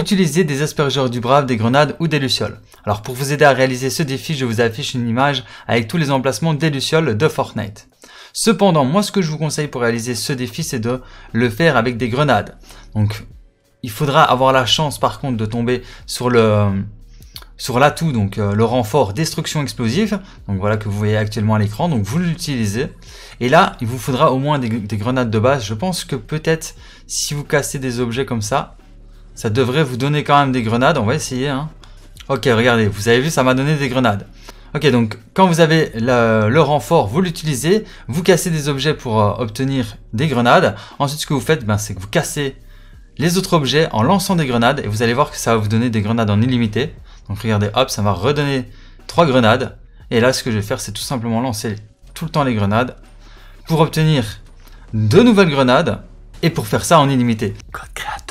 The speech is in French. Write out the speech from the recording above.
Utilisez des aspergeurs du brave, des grenades ou des lucioles. Alors pour vous aider à réaliser ce défi, je vous affiche une image avec tous les emplacements des lucioles de Fortnite. Cependant, moi ce que je vous conseille pour réaliser ce défi, c'est de le faire avec des grenades. Donc il faudra avoir la chance par contre de tomber sur le sur l'atout, donc euh, le renfort destruction explosive, donc voilà que vous voyez actuellement à l'écran, donc vous l'utilisez. Et là, il vous faudra au moins des grenades de base. Je pense que peut-être si vous cassez des objets comme ça, ça devrait vous donner quand même des grenades. On va essayer. Hein. Ok, regardez. Vous avez vu, ça m'a donné des grenades. Ok, donc quand vous avez le, renfort, vous l'utilisez. Vous cassez des objets pour euh, obtenir des grenades. Ensuite, ce que vous faites, ben, c'est que vous cassez les autres objets en lançant des grenades. Et vous allez voir que ça va vous donner des grenades en illimité. Donc regardez, hop, ça m'a redonné trois grenades. Et là, ce que je vais faire, c'est tout simplement lancer tout le temps les grenades pour obtenir deux nouvelles grenades et pour faire ça en illimité. Code